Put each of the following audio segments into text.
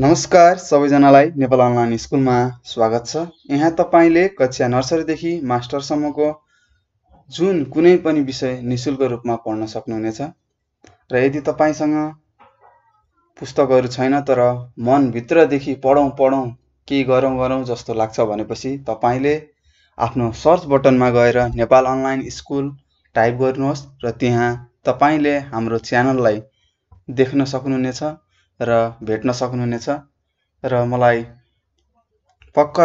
नमस्कार सबैजनालाई नेपाल अनलाइन स्कुलमा स्वागत छ यहाँ तपाईँले कक्षा नर्सरीदेखि मास्टरसम्मको जुन कुनै पनि विषय नि शुल्क रूपमा पढ्न सक्नुहुनेछ र यदि तपाईँसँग पुस्तकहरू छैन तर मनभित्रदेखि पढौँ पढौँ केही गरौँ गरौँ जस्तो लाग्छ भनेपछि तपाईँले आफ्नो सर्च बटनमा गएर नेपाल अनलाइन स्कुल टाइप गर्नुहोस् र त्यहाँ तपाईँले हाम्रो च्यानललाई देख्न सक्नुहुनेछ र भेट्न सक्नुहुनेछ र मलाई पक्का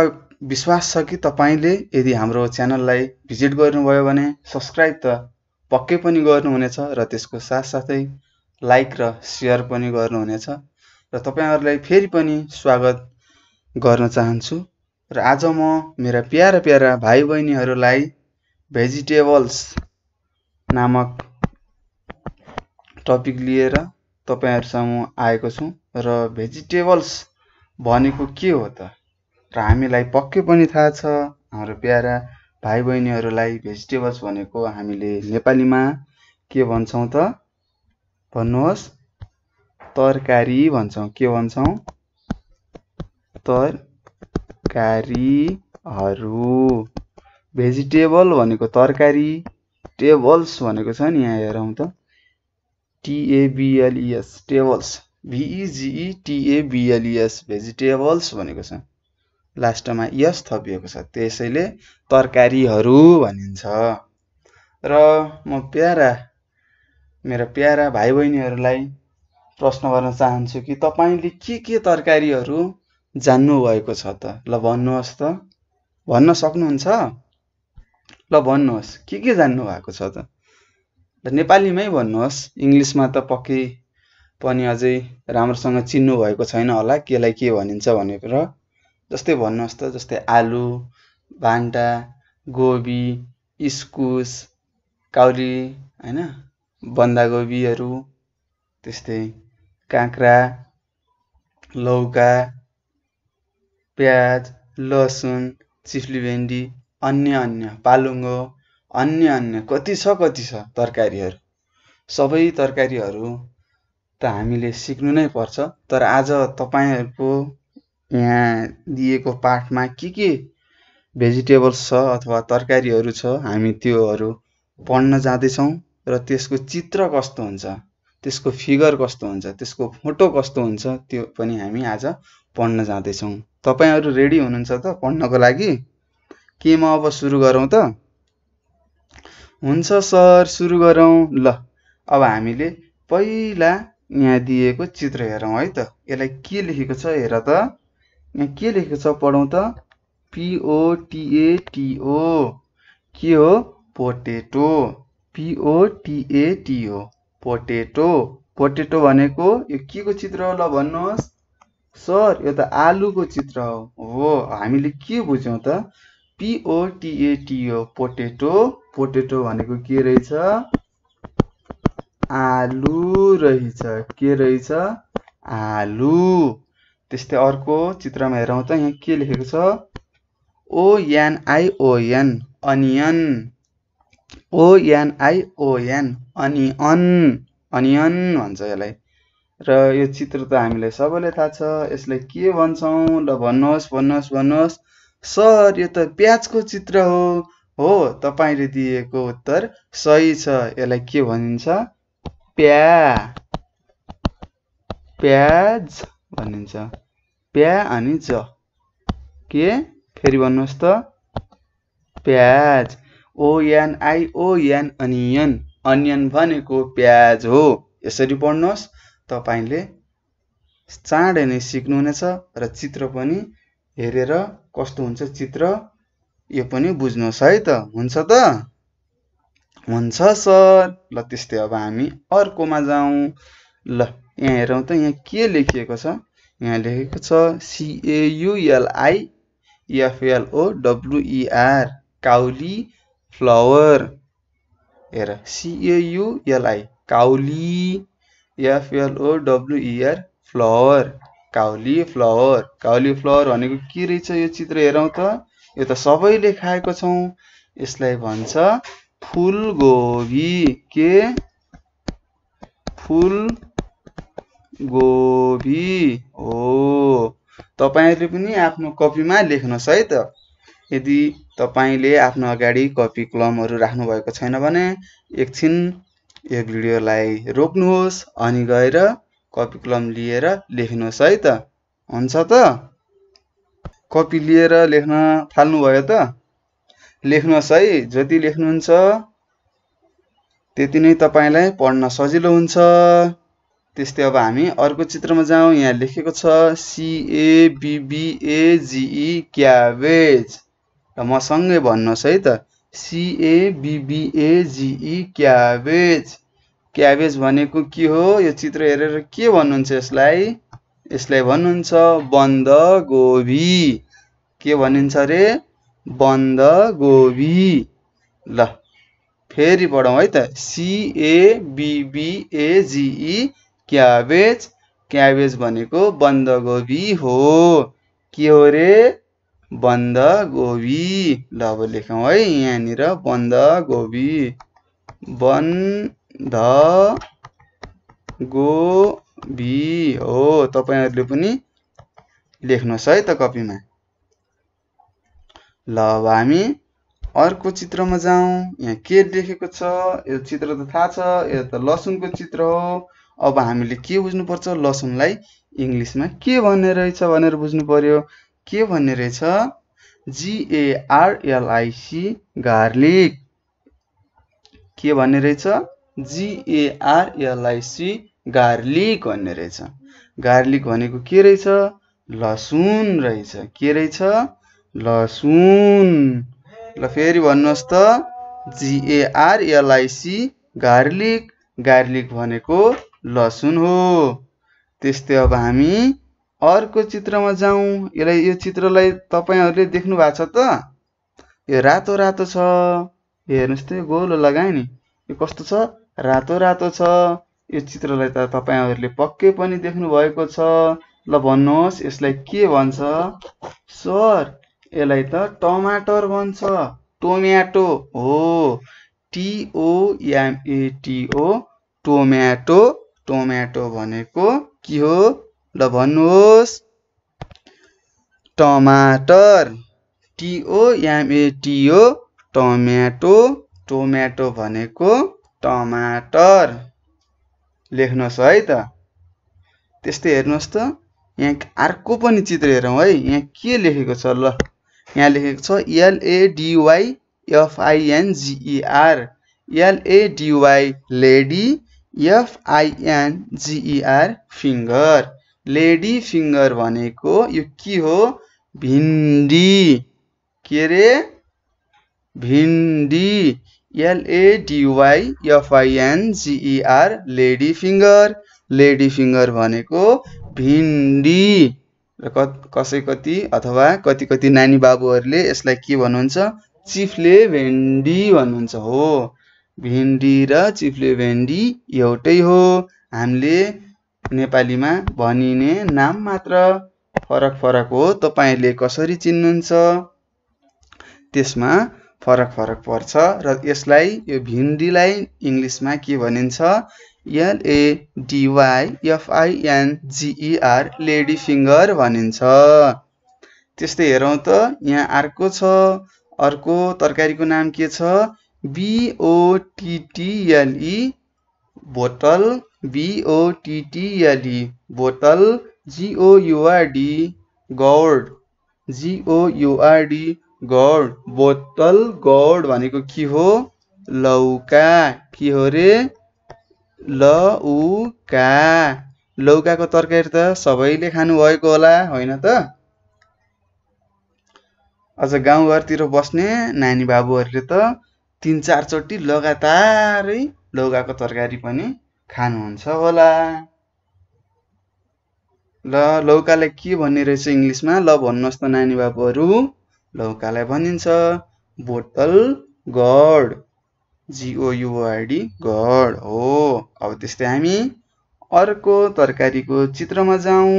विश्वास छ कि तपाईँले यदि हाम्रो च्यानललाई भिजिट गर्नुभयो भने सब्सक्राइब त पक्कै पनि गर्नुहुनेछ र त्यसको साथसाथै लाइक र सेयर पनि गर्नुहुनेछ र तपाईँहरूलाई फेरि पनि स्वागत गर्न चाहन्छु र आज म मेरा प्यारा प्यारा भाइ बहिनीहरूलाई भेजिटेबल्स नामक टपिक लिएर तपाईँहरूसम्म आएको छौँ र भेजिटेबल्स भनेको के हो त र हामीलाई पक्कै पनि थाहा छ हाम्रो प्यारा भाइ बहिनीहरूलाई भेजिटेबल्स भनेको हामीले नेपालीमा के भन्छौँ त भन्नुहोस् तरकारी भन्छौँ के भन्छौँ तरकारीहरू भेजिटेबल भनेको तरकारी टेबल्स भनेको छ नि यहाँ हेरौँ त टिएबिएलइएस टेबल्स भिइजिई टिएबिएलइएस भेजिटेबल्स भनेको छ लास्टमा यस थपिएको छ त्यसैले तरकारीहरू भनिन्छ र म प्यारा मेरा प्यारा भाइ बहिनीहरूलाई प्रश्न गर्न चाहन्छु कि तपाईँले के के तरकारीहरू जान्नुभएको छ त ल भन्नुहोस् त भन्न सक्नुहुन्छ ल भन्नुहोस् के के जान्नु भएको छ त नेपालीमै भन्नुहोस् इङ्ग्लिसमा त पक्कै पनि अझै राम्रोसँग चिन्नु भएको छैन होला केलाई के भनिन्छ भनेर जस्तै भन्नुहोस् त जस्तै आलु भान्टा गोबी इस्कुस काउली होइन बन्दागोबीहरू त्यस्तै काँक्रा लौका प्याज लसुन चिफ्ली भेन्डी अन्य अन्य पालुङ्गो अन्य अन्य कति छ कति छ तरकारीहरू सबै तरकारीहरू त हामीले सिक्नु नै पर्छ तर आज तपाईँहरूको यहाँ दिएको पाठमा के के भेजिटेबल्स छ अथवा तरकारीहरू छ हामी त्योहरू पढ्न जाँदैछौँ र त्यसको चित्र कस्तो हुन्छ त्यसको फिगर कस्तो हुन्छ त्यसको फोटो कस्तो हुन्छ त्यो पनि हामी आज पढ्न जाँदैछौँ तपाईँहरू रेडी हुनुहुन्छ त पढ्नको लागि के म अब सुरु गरौँ त हुन्छ सर सुरु गरौँ ल अब हामीले पहिला यहाँ दिएको चित्र हेरौँ है त यसलाई के लेखेको छ हेर त यहाँ के लेखेको छ पढौँ त पिओटिएटिओ के हो पोटेटो पिओटिएटिओ पोटेटो पोटेटो भनेको यो के को चित्र हो ल भन्नुहोस् सर यो त आलुको चित्र हो हो हामीले के बुझ्यौँ त पिओटिएटिओ पोटेटो पोटेटो भनेको के रहेछ आलु रहेछ के रहेछ आलु त्यस्तै अर्को चित्रमा हेरौँ त यहाँ के लेखेको छ O N I O N onion O N I O N onion भन्छ यसलाई र यो चित्र त हामीलाई सबैलाई थाहा छ यसलाई के भन्छौँ ल भन्नुहोस् भन्नुहोस् भन्नुहोस् सर यो त प्याजको चित्र हो हो तपाईँले दिएको उत्तर सही छ यसलाई के भनिन्छ प्या प्याज भनिन्छ प्या अनि ज के फेरि भन्नुहोस् त प्याज ओएन अनियन अनियन भनेको प्याज हो यसरी पढ्नुहोस् तपाईँले चाँडै नै सिक्नुहुनेछ र चित्र पनि हेरेर कस्तो हुन्छ चित्र यो पनि बुझ्नुहोस् है त हुन्छ त हुन्छ सर ल त्यस्तै अब हामी अर्कोमा जाउँ ल यहाँ हेरौँ त यहाँ के लेखिएको छ यहाँ लेखेको छ सिएयुएलआइएफएलओ डब्लुइआर e काउली फ्लावर हेर C A U L I cauli F L O W E R e flower cauliflower cauliflower भनेको के रहेछ यो चित्र हेरौँ त यो त सबैले खाएको छौँ यसलाई भन्छ फुलगोभी के फुल गोभी हो तपाईँहरूले पनि आफ्नो कपीमा लेख्नुहोस् है त यदि तपाईँले आफ्नो अगाडि कपी कलमहरू राख्नुभएको छैन भने एकछिन यो भिडियोलाई रोक्नुहोस् अनि गएर कपी कलम लिएर लेख्नुहोस् है त हुन्छ त कपी लिएर लेख्न थाल्नुभयो त लेख्नुहोस् है जति लेख्नुहुन्छ त्यति नै तपाईँलाई पढ्न सजिलो हुन्छ त्यस्तै अब हामी अर्को चित्रमा जाउँ यहाँ लेखेको छ सिएबिबिएजिई e क्याबेज र मसँगै भन्नुहोस् है त सिएबिबिएजिई e क्याबेज क्याबेज भनेको के हो यो चित्र हेरेर के भन्नुहुन्छ यसलाई यसलाई भन्नुहुन्छ बन्द गोभी के भनिन्छ अरे बन्द गोभी ल फेरि पढौँ है त सिएबिबिएजिई e, क्याबेज क्याबेज भनेको बन्द बन्दगोभी हो के हो रे बन्द गोभी ल अब लेखौँ है यहाँनिर बन्दगोभी बन ध गो भी हो तपाईँहरूले पनि लेख्नुहोस् है त कपीमा ल अब हामी अर्को चित्रमा जाउँ यहाँ के देखेको छ यो चित्र त थाहा छ यो त लसुनको चित्र हो अब हामीले के बुझ्नुपर्छ लसुनलाई इङ्ग्लिसमा के भन्ने रहेछ भनेर बुझ्नु पर्यो के भन्ने रहेछ जिएआरएलआइसी गार्लिक के भन्ने रहेछ जिएआरएलआइसी गार्लिक भन्ने रहेछ गार्लिक भनेको के रहेछ लसुन रहेछ के रहेछ लसुन ल फेरि भन्नुहोस् त जिएआरएलआइसी गार्लिक गार्लिक भनेको लसुन हो त्यस्तै अब हामी अर्को चित्रमा जाउँ यसलाई यो चित्रलाई तपाईँहरूले देख्नु भएको छ त यो रातो रातो छ हेर्नुहोस् त गोलो लगाएँ नि यो कस्तो छ रातो रातो छ यो चित्रलाई त तपाईँहरूले पक्कै पनि देख्नुभएको छ ल भन्नुहोस् यसलाई के भन्छ सर यसलाई त टमाटर भन्छ टोम्याटो हो टिओएमएटिओ टोम्याटो टोम्याटो भनेको के हो ल भन्नुहोस् टमाटर टिओएमएटिओ टोम्याटो टोम्याटो भनेको टमाटर लेख्नुहोस् है त त्यस्तै हेर्नुहोस् त यहाँ अर्को पनि चित्र हेरौँ है यहाँ के लेखेको छ ल यहाँ लेखेको छ एलएडिवाई एफआइएनजिइआर एलएडिवाई लेडी एफआइएनजिइआर फिङ्गर लेडी फिङ्गर भनेको यो के हो भिन्डी के अरे भिन्डी एलएडिवाइएफआइएनजिइआर लेडी फिङ्गर लेडी फिङ्गर भनेको भिन्डी र कसै कति अथवा कति कति नानी बाबुहरूले यसलाई के भन्नुहुन्छ चिफ्ले भेन्डी भन्नुहुन्छ हो भिन्डी र चिफ्ले भेन्डी एउटै हो हामीले नेपालीमा भनिने नाम मात्र फरक फरक हो तपाईँहरूले कसरी चिन्नुहुन्छ त्यसमा फरक फरक पर्छ र यसलाई यो भिन्डीलाई इङ्ग्लिसमा के भनिन्छ एलएडिवाइएफआइएनजिइआर e लेडी फिङ्गर भनिन्छ त्यस्तै हेरौँ त यहाँ अर्को छ अर्को तरकारीको नाम के छ बिओटिटिएलई e, बोतल बिओटिटिएलई e, बोतल जिओयुआरडी गौड जिओयुआरडी गौड बोतल गौड भनेको के हो लौका के हो रे लौका लौकाको तरकारी त सबैले खानुभएको होला होइन त अझ गाउँघरतिर बस्ने नानी बाबुहरूले त तिन चारचोटि लगातारै लौकाको तरकारी पनि खानुहुन्छ होला ल लौकालाई के भन्ने रहेछ इङ्ग्लिसमा ल भन्नुहोस् त नानी बाबुहरू लौकालाई भनिन्छ बोतल गड जिओयुआरडी गड हो अब त्यस्तै हामी अर्को तरकारीको चित्रमा जाउँ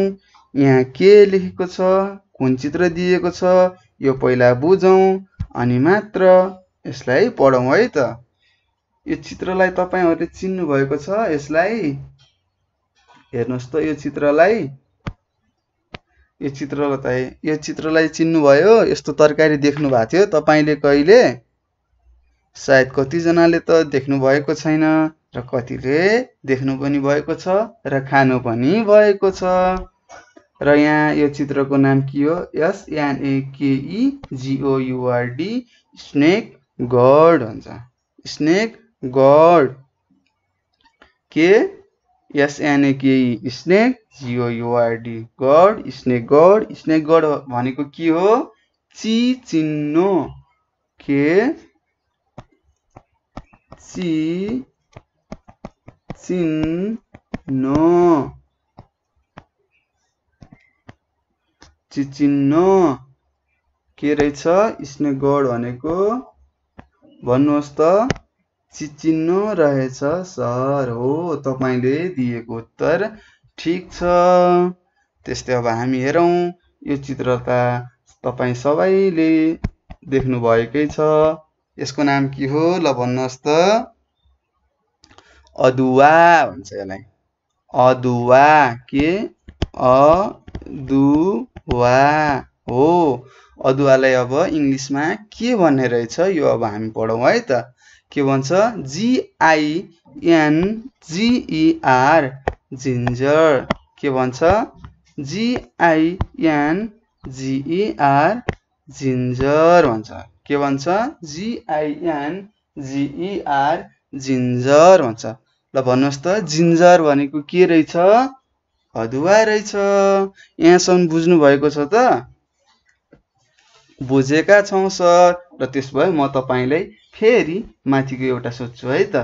यहाँ के लेखेको छ कुन चित्र दिएको छ यो पहिला बुझौँ अनि मात्र यसलाई पढौँ है त यो चित्रलाई तपाईँहरूले चिन्नुभएको छ यसलाई हेर्नुहोस् त यो चित्रलाई यो चित्रलाई त यो चित्रलाई चिन्नुभयो यस्तो तरकारी देख्नु भएको थियो तपाईँले कहिले सायद कतिजनाले त भएको छैन र कतिले देख्नु पनि भएको छ र खानु पनि भएको छ र यहाँ यो चित्रको नाम के हो यस जिओयुआरडी स्नेक गड हुन्छ स्नेक गड के S N A K E snake U R D gourd snake gourd snake gourd भनेको के हो ची चिन्नो के ची चिन्नु चिचिन्नु के रहेछ स्नेक गड भनेको भन्नुहोस् त चिचिन्नु रहेछ सर हो तपाईँले दिएको उत्तर ठिक छ त्यस्तै अब हामी हेरौँ यो चित्र त तपाईँ सबैले देख्नुभएकै छ यसको नाम के हो ल भन्नुहोस् त अदुवा भन्छ यसलाई अदुवा के अदुवा हो अदुवालाई अब इङ्ग्लिसमा के भन्ने रहेछ यो अब हामी पढौँ है त के भन्छ जिआइएनजिइआर जिन्जर e के भन्छ जिआइएनजिइआर जिन्जर e भन्छ के भन्छ जिआइएनजिइआर जिन्जर e भन्छ ल भन्नुहोस् त जिन्जर भनेको के रहेछ अदुवा रहेछ यहाँसम्म बुझ्नुभएको छ त बुझेका छौँ सर र त्यसो भए म तपाईँलाई फेरि माथिको एउटा सोध्छु है त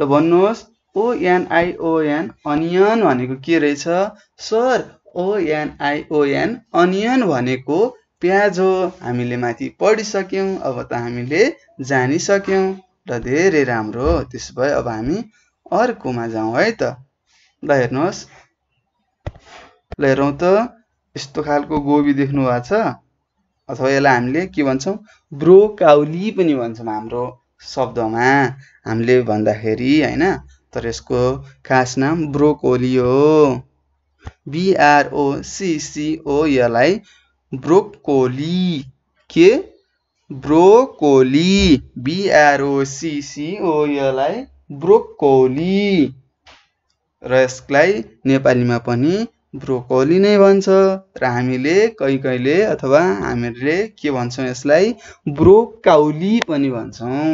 ल भन्नुहोस् ओएनआइओएन अनियन भनेको के रहेछ सर ओएनआइओएन अनियन भनेको प्याज हो हामीले माथि पढिसक्यौँ अब त हामीले जानिसक्यौँ र धेरै राम्रो हो त्यसो भए अब हामी अर्कोमा जाउँ है त ल हेर्नुहोस् ल हेरौँ त यस्तो खालको गोबी देख्नु भएको छ अथवा यसलाई हामीले के भन्छौँ ब्रोकाउली पनि भन्छौँ हाम्रो शब्दमा हामीले भन्दाखेरि होइन तर यसको खास नाम ब्रोकोली हो बिआरओसिसिओलाई ब्रोकोली के ब्रोकोली बिआरओसिसिओलाई ब्रोकोली र यसलाई नेपालीमा पनि ब्रोकोली नै भन्छ र हामीले कहीँ कहिले अथवा हामीले के भन्छौँ यसलाई ब्रोकाउली पनि भन्छौँ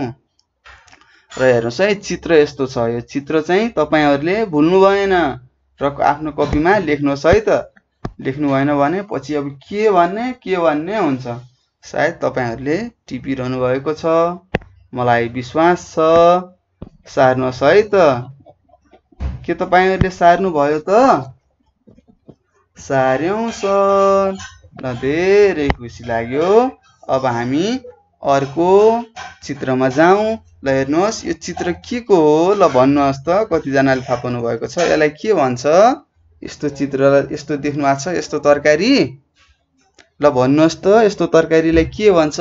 र हेर्नुहोस् है चित्र यस्तो छ यो चित्र चाहिँ तपाईँहरूले भुल्नु भएन र आफ्नो कपीमा लेख्नुहोस् है त लेख्नु भएन भने पछि अब के भन्ने के भन्ने हुन्छ सायद तपाईँहरूले टिपिरहनु भएको छ मलाई विश्वास छ सार्नुहोस् है त के तपाईँहरूले सार्नुभयो त सार्यौँ सर ल धेरै खुसी लाग्यो अब हामी अर्को चित्रमा जाउँ ल हेर्नुहोस् यो चित्र के को हो ल भन्नुहोस् त कतिजनाले थाहा पाउनु भएको छ यसलाई के भन्छ यस्तो चित्रलाई यस्तो देख्नु भएको छ यस्तो तरकारी ल भन्नुहोस् त यस्तो तरकारीलाई के भन्छ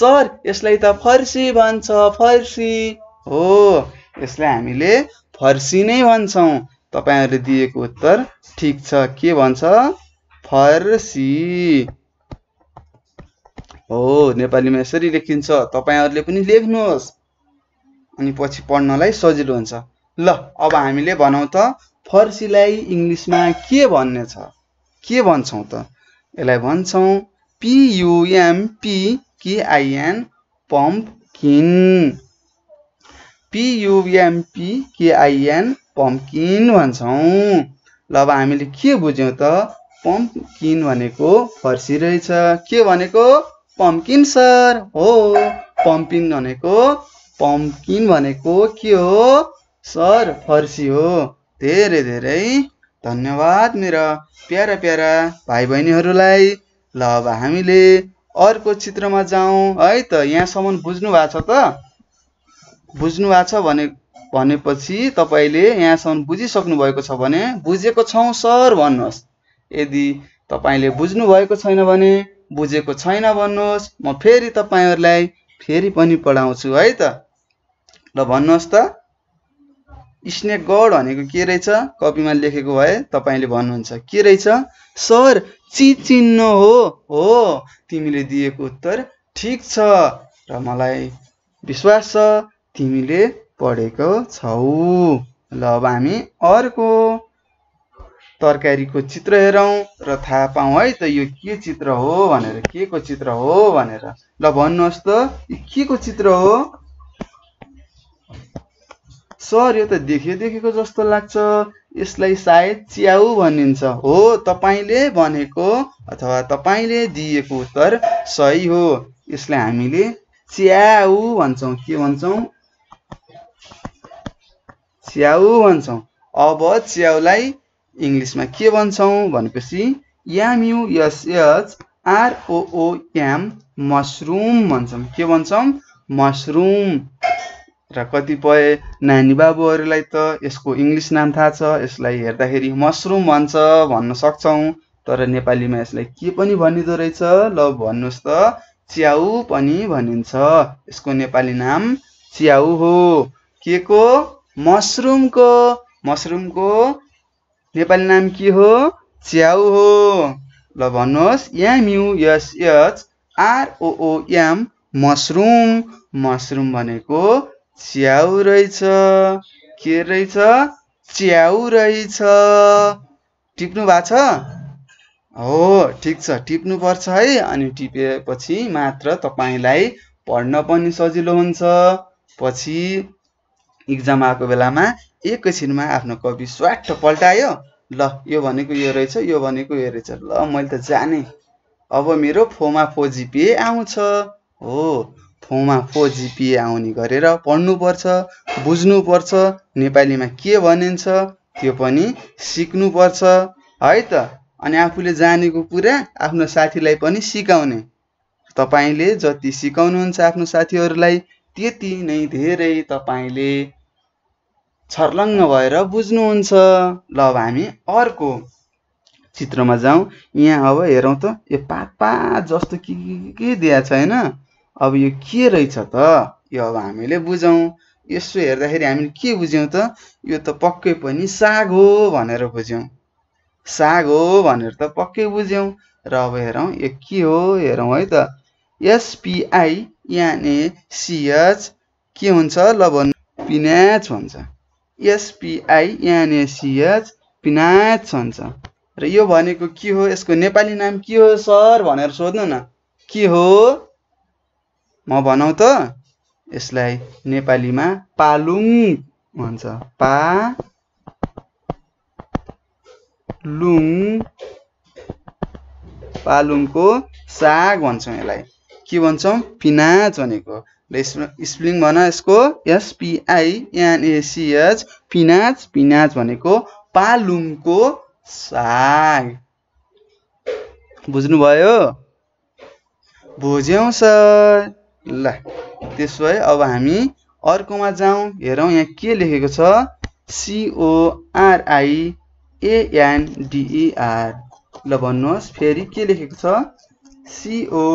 सर यसलाई त फर्सी भन्छ फर्सी हो यसलाई हामीले फर्सी नै भन्छौँ तपाईँहरूले दिएको उत्तर ठिक छ के भन्छ फर्सी हो नेपालीमा यसरी लेखिन्छ तपाईँहरूले पनि लेख्नुहोस् अनि पछि पढ्नलाई सजिलो हुन्छ ल अब हामीले भनौँ त फर्सीलाई इङ्ग्लिसमा के भन्ने छ के भन्छौँ त यसलाई भन्छौँ पियुएमपी आइएन पम्प किन पियुएमपी आइएन पम्पकिन भन्छौँ ल अब हामीले के बुझ्यौँ त पम्पकिन भनेको फर्सी रहेछ के भनेको पम्पकिन सर हो पम्पिन भनेको पम्पकिन भनेको के हो सर फर्सी हो धेरै धेरै धन्यवाद मेरा प्यारा प्यारा भाइ बहिनीहरूलाई ल अब हामीले अर्को चित्रमा जाउँ है त यहाँसम्म बुझ्नु भएको छ त बुझ्नु भएको छ भने भनेपछि तपाईँले यहाँसम्म बुझिसक्नु भएको छ भने बुझेको छौँ सर भन्नुहोस् यदि तपाईँले बुझ्नु भएको छैन भने बुझेको छैन भन्नुहोस् म फेरि तपाईँहरूलाई फेरि पनि पढाउँछु है त ल भन्नुहोस् त स्नेक गड भनेको के रहेछ कपीमा लेखेको भए तपाईँले भन्नुहुन्छ के रहेछ सर ची चिन्न हो हो तिमीले दिएको उत्तर ठिक छ र मलाई विश्वास छ तिमीले पढेको छौ ल अब हामी अर्को तरकारीको चित्र हेरौँ र थाहा पाऊँ है त यो के चित्र हो भनेर के को चित्र हो भनेर ल भन्नुहोस् त के को चित्र हो सर यो त देखे देखेको जस्तो लाग्छ यसलाई सायद च्याउ भनिन्छ हो तपाईँले भनेको अथवा तपाईँले दिएको उत्तर सही हो यसलाई हामीले च्याउ भन्छौँ के भन्छौँ च्याउ भन्छौँ अब च्याउलाई इङ्ग्लिसमा के भन्छौँ भनेपछि ओ ओ आरओओएम मसरुम भन्छौँ के भन्छौँ मसरुम र कतिपय नानी बाबुहरूलाई त यसको इङ्ग्लिस नाम थाहा छ यसलाई हेर्दाखेरि मसरुम भन्छ भन्न सक्छौँ तर नेपालीमा यसलाई के पनि भनिँदो रहेछ ल भन्नुहोस् त च्याउ पनि भनिन्छ यसको नेपाली नाम च्याउ हो के को मसरुमको मसरुमको नेपाली नाम के हो च्याउ हो ल भन्नुहोस् M U S H R O O M mushroom mushroom भनेको च्याउ रहेछ के रहेछ च्याउ रहेछ टिप्नु भएको छ हो ठिक छ पर्छ है अनि टिपेपछि मात्र तपाईँलाई पढ्न पनि सजिलो हुन्छ पछि इक्जाम आएको बेलामा एकैछिनमा आफ्नो कवि स्वाट पल्टायो ल यो भनेको यो रहेछ यो भनेको यो रहेछ ल मैले त जाने अब मेरो फोमा फो जिपिए आउँछ हो फोमा फो जिपिए आउने गरेर पढ्नुपर्छ बुझ्नुपर्छ नेपालीमा के भनिन्छ त्यो पनि सिक्नुपर्छ है त अनि आफूले जानेको कुरा आफ्नो साथीलाई पनि सिकाउने तपाईँले जति सिकाउनुहुन्छ आफ्नो साथीहरूलाई त्यति नै धेरै तपाईँले छर्लङ्ग भएर बुझ्नुहुन्छ ल अब हामी अर्को चित्रमा जाउँ यहाँ अब हेरौँ त यो पात पात जस्तो के के दिएको छ होइन अब यो के रहेछ त यो अब हामीले बुझौँ यसो हेर्दाखेरि हामीले के बुझ्यौँ त यो त पक्कै पनि साग हो भनेर बुझ्यौँ साग हो भनेर त पक्कै बुझ्यौँ र अब हेरौँ यो के हो हेरौँ है त एसपिआई ए सिएच के हुन्छ ल भन्नु पिन्याच हुन्छ एसपिआइएनएसिएच पिनाच छन्छ र यो भनेको के हो यसको नेपाली नाम के हो सर भनेर सोध्नु न के हो म भनौँ त यसलाई नेपालीमा पालुङ भन्छ पा लुङ पालुङको साग भन्छौँ यसलाई के भन्छौँ पिनाच भनेको स्प्लिङ भन यसको एसपिआइएनएसिएच पिनाच पिनाच भनेको पालुङको साग बुझ्नुभयो बुझ्यौ सर ल त्यसो भए अब हामी अर्कोमा जाउँ हेरौँ यहाँ के लेखेको छ सिओआरआइएनडिइआर e ल भन्नुहोस् फेरि के लेखेको छ सिओ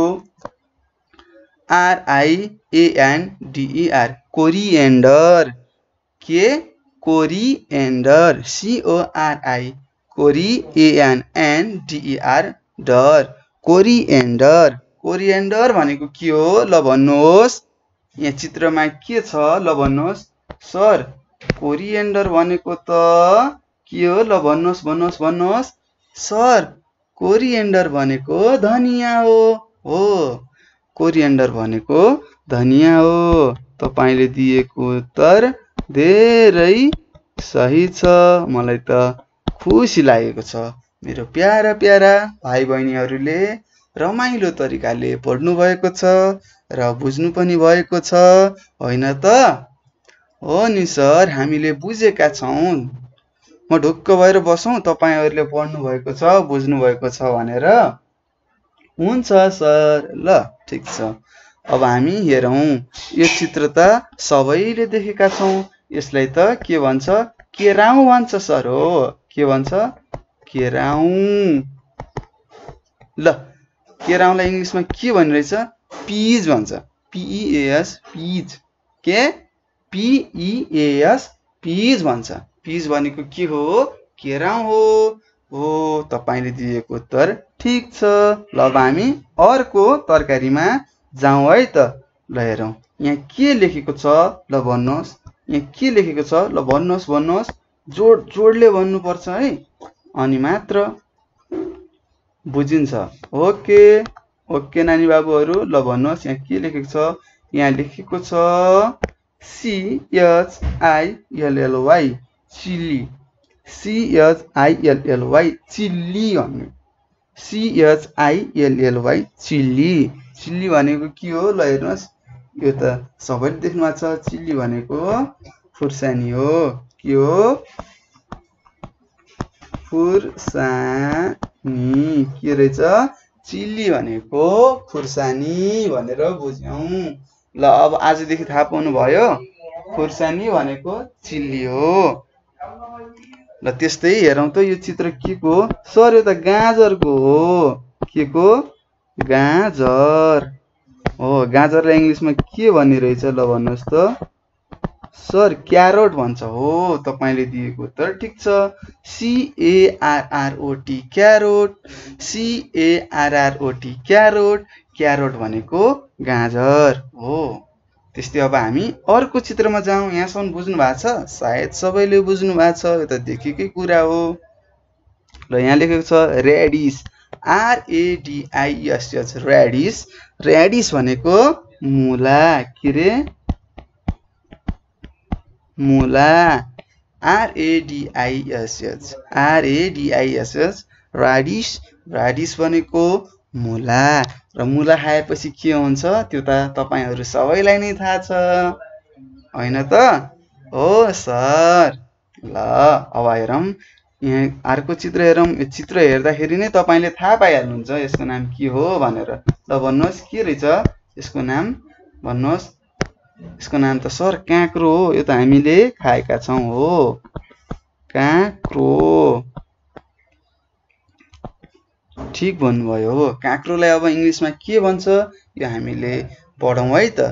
आरआइएएनडिइआर कोरिएन्डर के कोरिएन्डर सिओआरआई कोरिएएनएनडिइआर डर कोरिएन्डर कोरिएन्डर भनेको के हो ल भन्नुहोस् यहाँ चित्रमा के छ ल भन्नुहोस् सर कोरिएन्डर भनेको त के हो ल भन्नुहोस् भन्नुहोस् भन्नुहोस् सर कोरिएन्डर भनेको धनियाँ हो हो कोरिएन्डर भनेको धनियाँ हो तपाईँले दिएको उत्तर धेरै सही छ मलाई त खुसी लागेको छ मेरो प्यारा प्यारा भाइ बहिनीहरूले रमाइलो तरिकाले पढ्नु भएको छ र बुझ्नु पनि भएको छ होइन त हो नि सर हामीले बुझेका छौँ म ढुक्क भएर बसौँ तपाईँहरूले पढ्नु भएको छ बुझ्नु भएको छ भनेर हुन्छ सर ल ठिक छ अब हामी हेरौँ यो चित्र त सबैले देखेका छौँ यसलाई त के भन्छ केराउ भन्छ सर हो के भन्छ केराउ ल केराउलाई इङ्ग्लिसमा के भन्ने पिज भन्छ पिइएस पिज के पिइएस पिज भन्छ पिज भनेको के हो केराउ हो ओ तपाईँले दिएको उत्तर ठिक छ ल अब हामी अर्को तरकारीमा जाउँ है त ल हेरौँ यहाँ के लेखेको छ ल भन्नुहोस् यहाँ के लेखेको छ ल भन्नुहोस् भन्नुहोस् जोड जोडले भन्नुपर्छ है अनि मात्र बुझिन्छ ओके ओके नानी बाबुहरू ल भन्नुहोस् यहाँ के लेखेको छ यहाँ लेखेको छ सिएचआइएलएलवाई चिली सिएचआइएलएलवाई चिल्ली भन्यो सिएचआइएलएलवाई चिल्ली चिल्ली भनेको के हो ल हेर्नुहोस् यो त सबैले देख्नुमा छ चिल्ली भनेको फुर्सानी हो के हो फुर्सानी के रहेछ चिल्ली भनेको खुर्सानी भनेर बुझ्यौँ ल अब आजदेखि थाहा पाउनु भयो खुर्सानी भनेको चिल्ली हो ल त्यस्तै हेरौँ त यो चित्र के को हो सर यो त गाजरको हो के को गाजर हो गाजरलाई इङ्ग्लिसमा के भन्ने रहेछ ल भन्नुहोस् त सर क्यारोट भन्छ हो तपाईँले दिएको उत्तर ठिक छ C A R R O T carrot C A R R O T carrot carrot भनेको गाजर हो त्यस्तै अब हामी अर्को चित्रमा जाउँ यहाँसम्म बुझ्नु भएको छ सायद सबैले बुझ्नु भएको छ यो त देखेकै कुरा हो र यहाँ लेखेको छ ऱ्याडिस आरएडिआइएसएच रेडिस रेडिस भनेको मुला के अरे मुला आरएडिआइएसएच आरएडिआइएसएच राडिस राडिस भनेको मुला र मुला खाएपछि के हुन्छ त्यो त तपाईँहरू सबैलाई नै थाहा छ होइन त हो सर ल अब हेरौँ यहाँ अर्को चित्र हेरौँ यो चित्र हेर्दाखेरि नै तपाईँले थाहा पाइहाल्नुहुन्छ यसको नाम के हो भनेर ल भन्नुहोस् के रहेछ यसको नाम भन्नुहोस् यसको नाम त सर काँक्रो हो यो त हामीले खाएका छौँ हो काँक्रो ठिक भन्नुभयो हो काँक्रोलाई अब इङ्ग्लिसमा के भन्छ यो हामीले पढौँ है त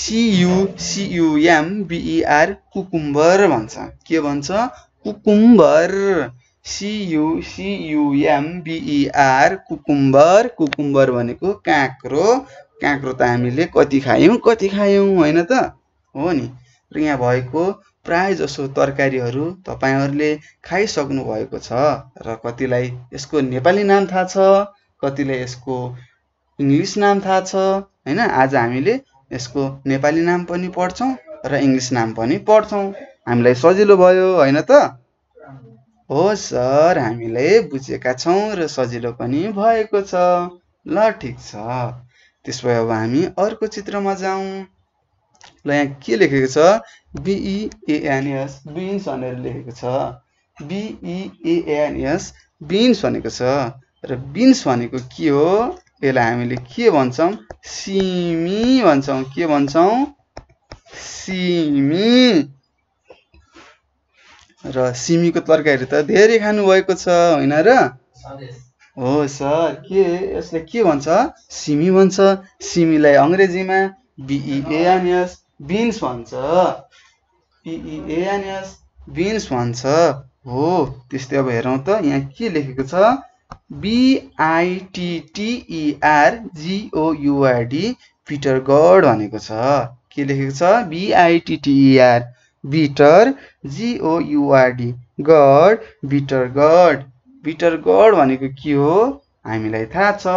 सियुसियुएम बिइआर e कुकुम्बर भन्छ के भन्छ cucumber C U C U M B E R e cucumber cucumber भनेको काँक्रो काँक्रो त हामीले कति खायौँ कति खायौँ होइन त हो नि र यहाँ भएको प्राय जसो तरकारीहरू तपाईँहरूले खाइसक्नु भएको छ र कतिलाई यसको नेपाली नाम थाहा छ कतिलाई यसको इङ्ग्लिस नाम थाहा छ होइन आज हामीले यसको नेपाली नाम पनि पढ्छौँ र इङ्ग्लिस नाम पनि पढ्छौँ हामीलाई सजिलो भयो होइन त हो सर हामीले बुझेका छौँ र सजिलो पनि भएको छ ल ठिक छ त्यसो भए अब हामी अर्को चित्रमा जाउँ ल यहाँ के लेखेको छ बिइएएनएस e बिन्स भनेर लेखेको छ बिइएएनएस e बिन्स भनेको छ र बिन्स भनेको के हो यसलाई हामीले के भन्छौँ सिमी भन्छौँ के भन्छौँ सिमी र सिमीको तरकारी त धेरै खानुभएको छ होइन र हो सर के यसले के भन्छ सिमी भन्छ सिमीलाई अङ्ग्रेजीमा बिइएएनएस बिन्स भन्छ पिइएनएस बिन्स भन्छ हो त्यस्तै अब हेरौँ त यहाँ के लेखेको छ बिआइटिटिइआर जिओयुआरडी पिटरगढ भनेको छ के लेखेको छ बिआइटिटिइआर बिटर जिओयुआरडी गढ बिटरगढ बिटरगढ भनेको के हो हामीलाई थाहा छ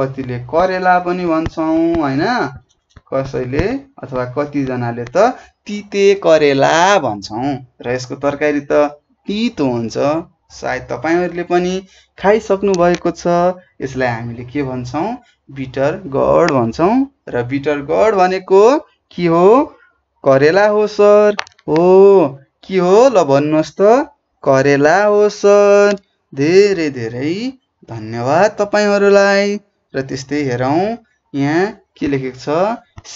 कतिले करेला पनि भन्छौँ होइन कसैले अथवा कतिजनाले त तिते करेला भन्छौँ र यसको तरकारी त तितो हुन्छ सायद तपाईँहरूले पनि खाइसक्नु भएको छ यसलाई हामीले के भन्छौँ बिटर गड भन्छौँ र बिटर गड भनेको के हो करेला हो सर हो के हो ल भन्नुहोस् त करेला हो सर धेरै धेरै धन्यवाद तपाईँहरूलाई र त्यस्तै हेरौँ यहाँ के लेखेको छ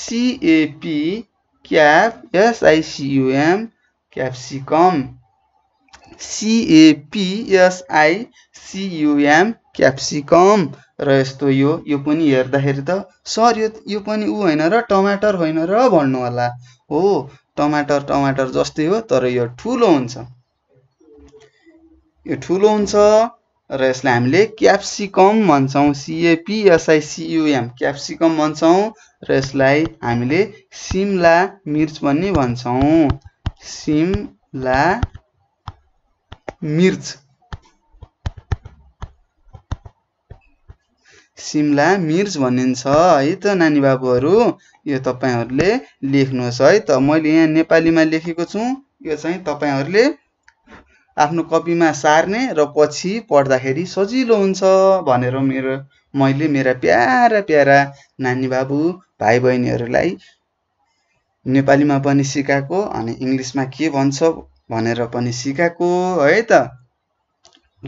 सिएपी I एसआइसियुएम क्याप्सिकम सिएपिएसआइसियुएम क्याप्सिकम र यस्तो यो यो पनि हेर्दाखेरि त सर यो यो पनि ऊ होइन र टमाटर होइन र भन्नु होला हो टमाटर टमाटर जस्तै हो तर यो ठुलो हुन्छ यो ठुलो हुन्छ र यसलाई हामीले क्याप्सिकम भन्छौँ सिएपिएसआइसियुएम क्याप्सिकम भन्छौँ र यसलाई हामीले सिमला मिर्च पनि भन्छौँ सिमला मिर्च सिमला मिर्च भनिन्छ है त नानी बाबुहरू यो तपाईँहरूले लेख्नुहोस् है त मैले यहाँ नेपालीमा लेखेको छु यो चाहिँ तपाईँहरूले आफ्नो कपीमा सार्ने र पछि पढ्दाखेरि सजिलो हुन्छ भनेर मेरो मैले मेरा प्यारा प्यारा नानी बाबु भाइ बहिनीहरूलाई नेपालीमा पनि सिकाएको अनि इङ्ग्लिसमा के भन्छ भनेर पनि सिकाएको है त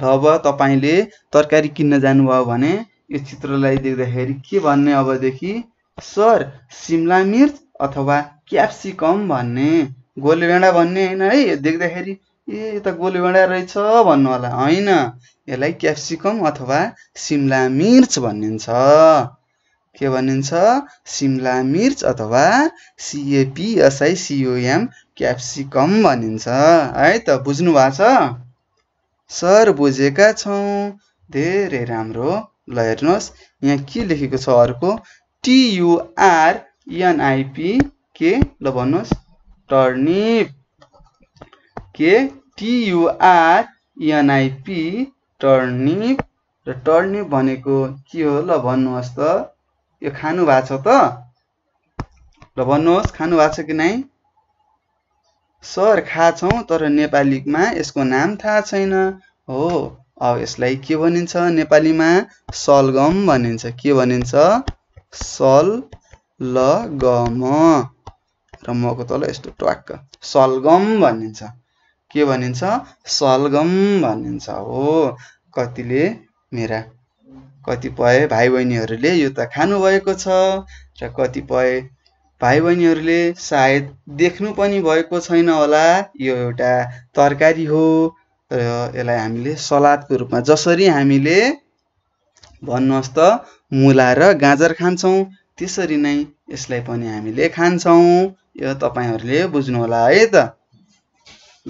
ल अब तपाईँले तरकारी किन्न जानुभयो भने यो चित्रलाई देख्दाखेरि के भन्ने अबदेखि सर सिमला मिर्च अथवा क्याप्सिकम भन्ने गोले भन्ने होइन है यो देख्दाखेरि ए त गोली गोलीभाँडा रहेछ भन्नु होला होइन यसलाई क्याप्सिकम अथवा सिमला मिर्च भनिन्छ के भनिन्छ सिमला मिर्च अथवा सिएपिएसआई सिओएम क्याप्सिकम भनिन्छ है त बुझ्नु भएको छ सर बुझेका छौँ धेरै राम्रो ल हेर्नुहोस् यहाँ के लेखेको छ अर्को टियुआरएनआइपी के e ल भन्नुहोस् टर्निप के टियुआरएनआइपी टर्निप र टर्निप भनेको के हो ल भन्नुहोस् त यो खानु भएको छ त ल भन्नुहोस् खानु भएको छ कि नै सर छौँ तर नेपालीमा यसको नाम थाहा छैन हो अब यसलाई के भनिन्छ नेपालीमा सलगम भनिन्छ के भनिन्छ सल ल गम र मको तल यस्तो ट्वाक्क सलगम भनिन्छ के भनिन्छ सलगम भनिन्छ हो कतिले मेरा कतिपय भाइ बहिनीहरूले यो त खानुभएको छ र कतिपय भाइ बहिनीहरूले सायद देख्नु पनि भएको छैन होला यो एउटा तरकारी हो र यसलाई हामीले सलादको रूपमा जसरी हामीले भन्नुहोस् त मुला र गाजर खान्छौँ त्यसरी नै यसलाई पनि हामीले खान्छौँ यो तपाईँहरूले होला है त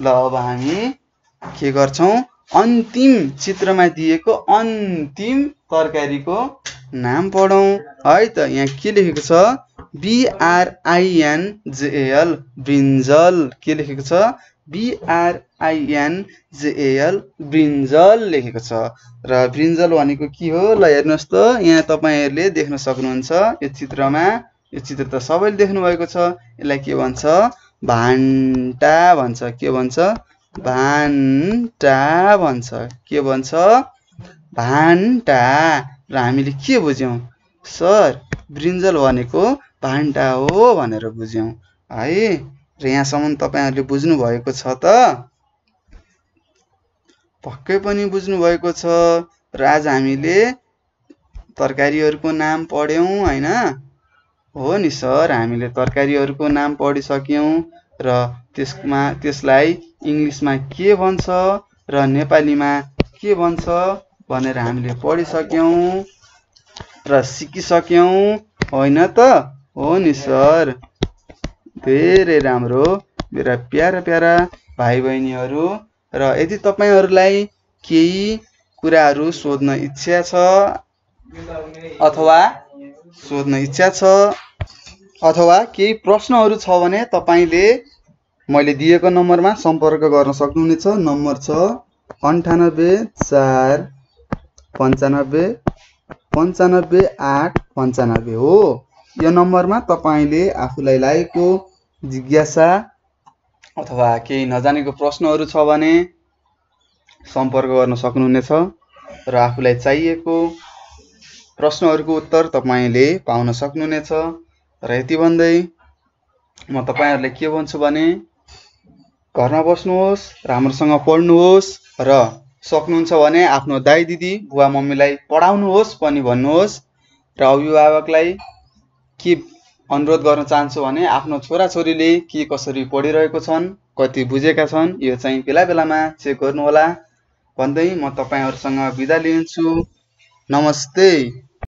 ल अब हामी के गर्छौँ अन्तिम चित्रमा दिएको अन्तिम तरकारीको नाम पढौँ है त यहाँ के लेखेको छ बिआरआइएनजेएल ब्रिन्जल के लेखेको छ बिआरआइएनजेएल ब्रिन्जल लेखेको छ र ब्रिन्जल भनेको के हो ल हेर्नुहोस् त यहाँ तपाईँहरूले देख्न सक्नुहुन्छ यो चित्रमा यो चित्र त सबैले देख्नुभएको छ यसलाई के भन्छ भान्टा भन्छ के भन्छ भान्टा भन्छ के भन्छ भान्टा र हामीले के बुझ्यौँ सर ब्रिन्जल भनेको भान्टा हो भनेर बुझ्यौँ है र यहाँसम्म तपाईँहरूले बुझ्नुभएको छ त पक्कै पनि बुझ्नुभएको छ र आज हामीले तरकारीहरूको नाम पढ्यौँ होइन हो नि सर हामीले तरकारीहरूको नाम पढिसक्यौँ र त्यसमा त्यसलाई इङ्ग्लिसमा के भन्छ र नेपालीमा के भन्छ भनेर हामीले पढिसक्यौँ र सिकिसक्यौँ होइन त हो नि सर धेरै राम्रो मेरा प्यारा प्यारा भाइ बहिनीहरू र यदि तपाईँहरूलाई केही कुराहरू सोध्न इच्छा छ अथवा सोध्न इच्छा छ अथवा केही प्रश्नहरू छ भने तपाईँले मैले दिएको नम्बरमा सम्पर्क गर्न सक्नुहुनेछ नम्बर छ अन्ठानब्बे चार पन्चानब्बे पन्चानब्बे आठ पन्चानब्बे हो यो नम्बरमा तपाईँले आफूलाई लागेको जिज्ञासा अथवा केही नजानेको प्रश्नहरू छ भने सम्पर्क गर्न सक्नुहुनेछ र आफूलाई चाहिएको प्रश्नहरूको उत्तर तपाईँले पाउन सक्नुहुनेछ र यति भन्दै म तपाईँहरूलाई के भन्छु भने घरमा बस्नुहोस् राम्रोसँग पढ्नुहोस् र सक्नुहुन्छ भने आफ्नो दाई दिदी बुवा मम्मीलाई पढाउनुहोस् पनि भन्नुहोस् र अभिभावकलाई के अनुरोध गर्न चाहन्छु भने आफ्नो छोराछोरीले के कसरी पढिरहेको छन् कति बुझेका छन् यो चाहिँ बेला बेलामा चेक गर्नुहोला भन्दै म तपाईँहरूसँग बिदा लिन्छु नमस्ते